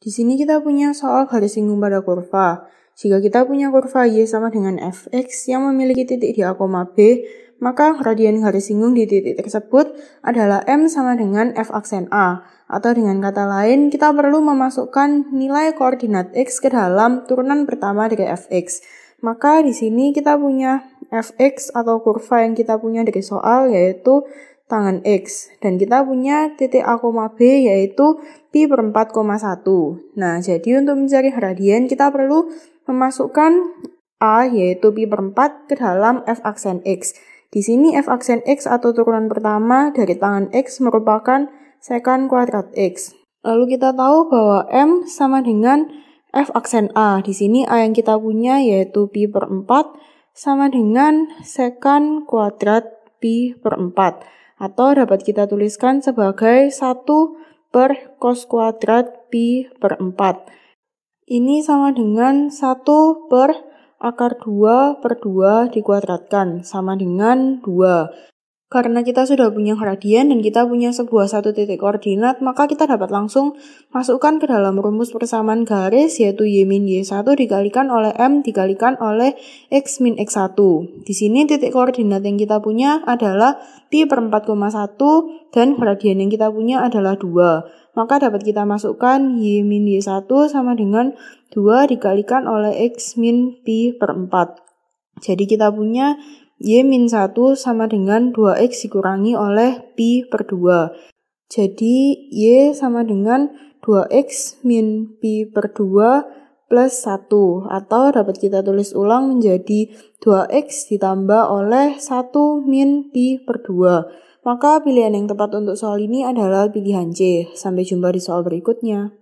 Di sini kita punya soal garis singgung pada kurva. Jika kita punya kurva Y sama dengan fx yang memiliki titik di A, B, maka radian garis singgung di titik tersebut adalah M sama dengan F aksen A. Atau dengan kata lain, kita perlu memasukkan nilai koordinat X ke dalam turunan pertama dari fx. Maka di sini kita punya fx atau kurva yang kita punya dari soal yaitu tangan X. Dan kita punya titik A, B yaitu Pi per 4,1. Nah, jadi untuk mencari radian kita perlu memasukkan A yaitu Pi per 4 ke dalam F aksen X. Di sini F aksen X atau turunan pertama dari tangan X merupakan sekan kuadrat X. Lalu kita tahu bahwa M sama dengan F aksen A. Di sini A yang kita punya yaitu Pi per 4 sama dengan sekan kuadrat Pi per 4 atau dapat kita tuliskan sebagai 1 per cos kuadrat pi per 4. Ini sama dengan 1 per akar 2 per 2 dikuadratkan, sama dengan 2. Karena kita sudah punya gradien dan kita punya sebuah satu titik koordinat, maka kita dapat langsung masukkan ke dalam rumus persamaan garis yaitu Y min Y1 dikalikan oleh M dikalikan oleh X min X1. Di sini titik koordinat yang kita punya adalah Pi per 4,1 dan gradien yang kita punya adalah 2. Maka dapat kita masukkan Y min Y1 sama dengan 2 dikalikan oleh X min Pi per 4. Jadi kita punya Y min 1 sama dengan 2X dikurangi oleh Pi per 2. Jadi Y sama dengan 2X min Pi per 2 plus 1. Atau dapat kita tulis ulang menjadi 2X ditambah oleh 1 min Pi per 2. Maka pilihan yang tepat untuk soal ini adalah pilihan C. Sampai jumpa di soal berikutnya.